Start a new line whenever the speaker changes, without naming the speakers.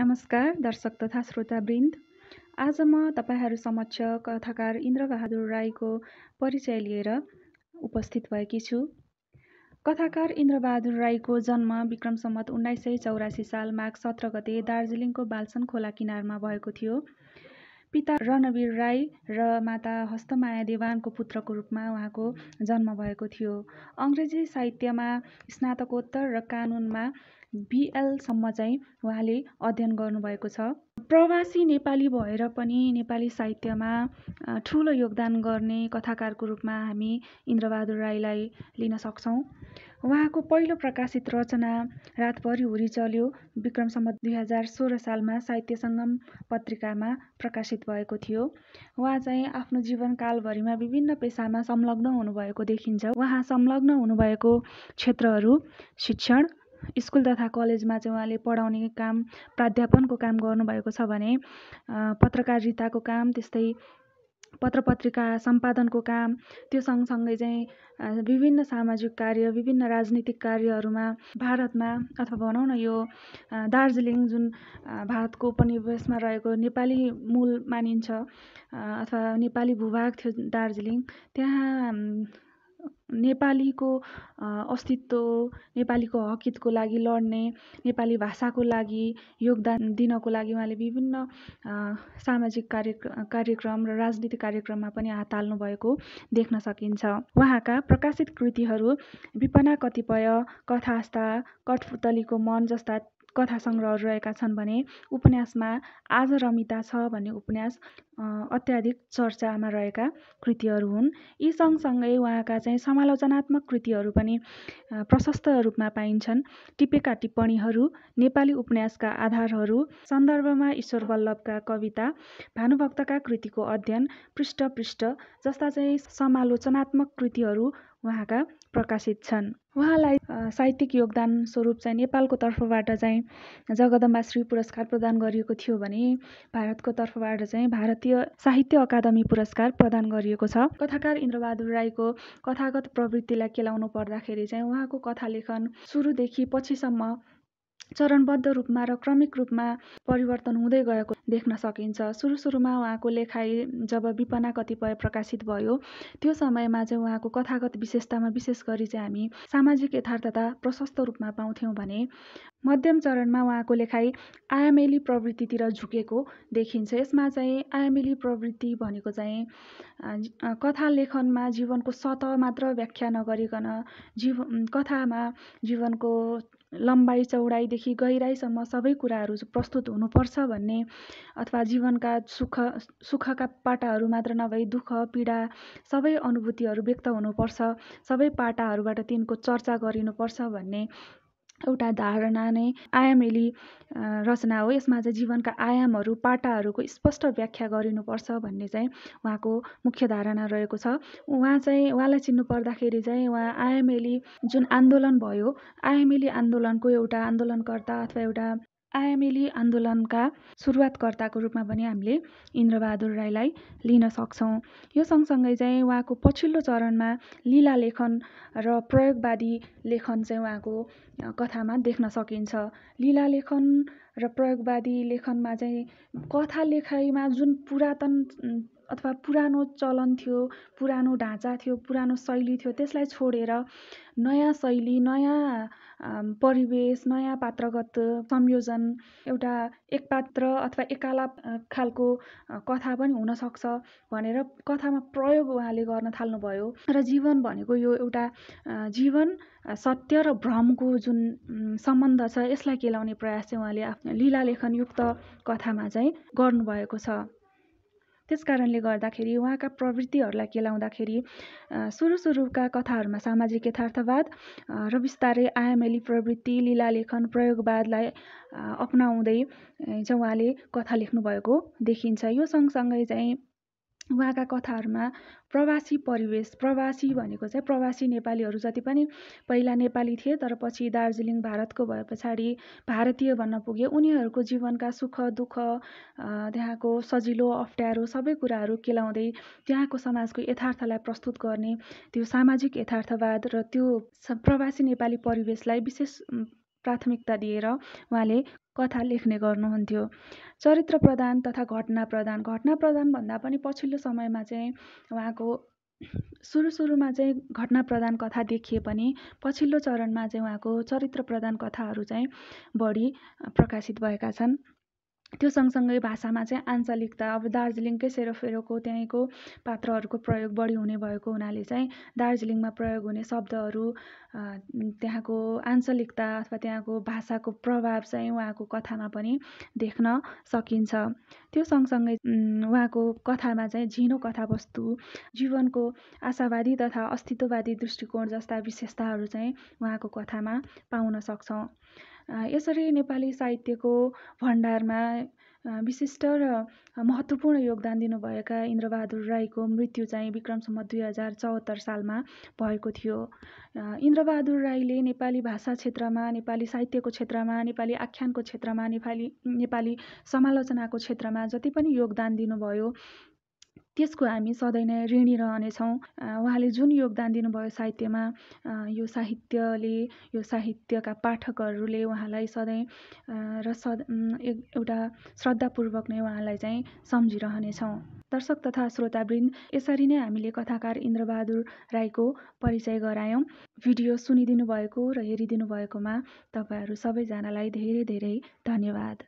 नमस्कार दर्शक तथा श्रोतावृन्द आज म तपाईँहरू समक्ष कथाकार इन्द्रबहादुर राईको परिचय लिएर उपस्थित भएकी छु कथाकार इन्द्रबहादुर राईको जन्म विक्रम सम्मत उन्नाइस सय चौरासी साल माघ सत्र गते दार्जिलिङको बालसन खोला किनारमा भएको थियो पिता रणवीर राई र माता हस्तमाया देवानको पुत्रको रूपमा उहाँको जन्म भएको थियो अङ्ग्रेजी साहित्यमा स्नातकोत्तर र कानुनमा बिएलसम्म चाहिँ उहाँले अध्ययन गर्नुभएको छ प्रवासी नेपाली भएर पनि नेपाली साहित्यमा ठुलो योगदान गर्ने कथाकारको रूपमा हामी इन्द्रबहादुर राईलाई लिन सक्छौँ उहाँको पहिलो प्रकाशित रचना रातभरि हुरी चल्यो विक्रम सम्बत दुई हजार सोह्र सालमा साहित्य सङ्गम पत्रिकामा प्रकाशित भएको थियो उहाँ चाहिँ आफ्नो जीवनकालभरिमा विभिन्न पेसामा संलग्न हुनुभएको देखिन्छ उहाँ संलग्न हुनुभएको क्षेत्रहरू शिक्षण स्कुल तथा कलेजमा चाहिँ उहाँले पढाउने काम प्राध्यापनको काम गर्नुभएको छ भने पत्रकारिताको काम त्यस्तै पत्र पत्रिका सम्पादनको काम त्यो सँगसँगै चाहिँ विभिन्न सामाजिक कार्य विभिन्न राजनीतिक कार्यहरूमा भारतमा अथवा भनौँ न यो दार्जिलिङ जुन भारतको उपनिवेशमा रहेको नेपाली मूल मानिन्छ अथवा नेपाली भूभाग थियो दार्जिलिङ त्यहाँ नेपालीको अस्तित्व नेपालीको हकितको लागि लड्ने नेपाली भाषाको लागि योगदान दिनको लागि उहाँले विभिन्न सामाजिक कार्य कार्यक्रम र राजनीतिक कार्यक्रममा पनि हात हाल्नु भएको देख्न सकिन्छ उहाँका प्रकाशित कृतिहरू विपना कतिपय कथास्ता कठपुतलीको मन जस्ता कथा सङ्ग्रहहरू रहेका छन् भने उपन्यासमा आज रमिता छ भन्ने उपन्यास अत्याधिक चर्चामा रहेका कृतिहरू हुन् यी सँगसँगै उहाँका चाहिँ समालोचनात्मक कृतिहरू पनि प्रशस्त रूपमा पाइन्छन् टिपेका टिप्पणीहरू नेपाली उपन्यासका आधारहरू सन्दर्भमा ईश्वर वल्लभका कविता भानुभक्तका कृतिको अध्ययन पृष्ठ पृष्ठ जस्ता चाहिँ समालोचनात्मक कृतिहरू उहाँका प्रकाशित छन् उहाँलाई साहित्यिक योगदान स्वरूप चाहिँ नेपालको तर्फबाट चाहिँ जगदम्बा श्री पुरस्कार प्रदान गरिएको थियो भने भारतको तर्फबाट चाहिँ भारतीय साहित्य अकादमी पुरस्कार प्रदान गरिएको छ कथाकार इन्द्रबहादुर राईको कथागत प्रवृत्तिलाई केलाउनु पर्दाखेरि चाहिँ उहाँको कथा लेखन सुरुदेखि पछिसम्म चरणबद्ध रूपमा र क्रमिक रूपमा परिवर्तन हुँदै गएको देख्न सकिन्छ सुरु सुरुमा उहाँको लेखाइ जब विपना कतिपय प्रकाशित भयो त्यो समयमा चाहिँ उहाँको कथागत विशेषतामा विशेष गरी चाहिँ हामी सामाजिक यथार्थता प्रशस्त रूपमा पाउँथ्यौँ भने मध्यम चरणमा उहाँको लेखाइ आयामेली प्रवृत्तितिर झुकेको देखिन्छ यसमा चाहिँ आयामेली प्रवृत्ति भनेको चाहिँ कथा लेखनमा जीवनको सतह मात्र व्याख्या नगरिकन जीव कथामा जीवनको लम्बाइ चौडाइदेखि गहिराइसम्म सबै कुराहरू प्रस्तुत हुनुपर्छ भन्ने अथवा जीवनका सुख सुखका पाटाहरू मात्र नभई दुःख पीडा सबै अनुभूतिहरू व्यक्त हुनुपर्छ सबै पाटाहरूबाट तिनको चर्चा गरिनुपर्छ भन्ने एउटा धारणा नै आयामेली रचना हो यसमा चाहिँ जीवनका आयामहरू पाटाहरूको स्पष्ट व्याख्या गरिनुपर्छ भन्ने चाहिँ उहाँको मुख्य धारणा रहेको छ उहाँ चाहिँ उहाँलाई चिन्नु पर्दाखेरि चाहिँ उहाँ आयामेली जुन आन्दोलन भयो आयामेली आन्दोलनको एउटा आन्दोलनकर्ता अथवा एउटा आयामेली आन्दोलनका सुरुवातकर्ताको रूपमा पनि हामीले इन्द्रबहादुर राईलाई लिन सक्छौँ यो सँगसँगै चाहिँ उहाँको पछिल्लो चरणमा लीला लेखन र प्रयोगवादी लेखन चाहिँ उहाँको कथामा देख्न सकिन्छ लीला लेखन र प्रयोगवादी लेखनमा चाहिँ कथा लेखाइमा जुन पुरातन अथवा पुरानो चलन थियो पुरानो ढाँचा थियो पुरानो शैली थियो त्यसलाई छोडेर नयाँ शैली नयाँ परिवेश नयाँ पात्रगत संयोजन एउटा एक पात्र अथवा एकाला खालको कथा पनि हुनसक्छ भनेर कथामा प्रयोग उहाँले गर्न थाल्नुभयो र जीवन भनेको यो एउटा जीवन सत्य र भ्रमको जुन सम्बन्ध छ यसलाई केलाउने प्रयास चाहिँ उहाँले आफ्नो लीला लेखनयुक्त कथामा चाहिँ गर्नुभएको छ त्यस कारणले गर्दाखेरि उहाँका प्रवृत्तिहरूलाई केलाउँदाखेरि सुरु सुरुका कथाहरूमा सामाजिक यथार्थवाद र बिस्तारै आयामेली प्रवृत्ति लेखन प्रयोगवादलाई अपनाउँदै चाहिँ उहाँले कथा लेख्नुभएको देखिन्छ यो सँगसँगै चाहिँ उहाँका कथाहरूमा प्रवासी परिवेश प्रवासी भनेको चाहिँ प्रवासी नेपालीहरू जति पनि पहिला नेपाली थिए तर पछि दार्जिलिङ भारतको भए पछाडि भारतीय भन्न पुगे उनीहरूको जीवनका सुख दुःख त्यहाँको सजिलो अप्ठ्यारो सबै कुराहरू केलाउँदै त्यहाँको समाजको यथार्थलाई प्रस्तुत गर्ने त्यो सामाजिक यथार्थवाद र त्यो प्रवासी नेपाली परिवेशलाई विशेष प्राथमिकता दिएर उहाँले कथा लेख्ने गर्नुहुन्थ्यो चरित्र प्रधान तथा घटना प्रधान घटना भन्दा पनि पछिल्लो समयमा चाहिँ उहाँको सुरु सुरुमा चाहिँ घटना प्रधान कथा देखिए पनि पछिल्लो चरणमा चाहिँ उहाँको चरित्र प्रधान कथाहरू चाहिँ बढी प्रकाशित भएका छन् त्यो सँगसँगै भाषामा चाहिँ आञ्चलिकता अब दार्जिलिङकै सेरोफेरोको त्यहीँको पात्रहरूको प्रयोग बढी हुने भएको हुनाले चाहिँ दार्जिलिङमा प्रयोग हुने शब्दहरू त्यहाँको आञ्चलिकता अथवा त्यहाँको भाषाको प्रभाव चाहिँ उहाँको कथामा पनि देख्न सकिन्छ त्यो सँगसँगै उहाँको कथामा चाहिँ झिनो कथावस्तु जीवनको आशावादी तथा अस्तित्ववादी दृष्टिकोण जस्ता विशेषताहरू चाहिँ उहाँको कथामा पाउन सक्छौँ यसरी नेपाली साहित्यको भण्डारमा विशिष्ट र महत्त्वपूर्ण योगदान दिनुभएका इन्द्रबहादुर राईको मृत्यु चाहिँ विक्रम दुई हजार चौहत्तर सालमा भएको थियो इन्द्रबहादुर राईले नेपाली भाषा क्षेत्रमा नेपाली साहित्यको क्षेत्रमा नेपाली आख्यानको क्षेत्रमा नेपाली नेपाली समालोचनाको क्षेत्रमा जति पनि योगदान दिनुभयो त्यसको हामी सधैँ नै ऋणी रहनेछौँ उहाँले जुन योगदान दिनुभयो साहित्यमा यो साहित्यले यो साहित्यका पाठकहरूले उहाँलाई सधैँ र सद एउटा श्रद्धापूर्वक नै उहाँलाई चाहिँ सम्झिरहनेछौँ दर्शक तथा श्रोतावृन्द यसरी नै हामीले कथाकार इन्द्रबहादुर राईको परिचय गरायौँ भिडियो सुनिदिनु भएको र हेरिदिनु भएकोमा तपाईँहरू सबैजनालाई धेरै धेरै धन्यवाद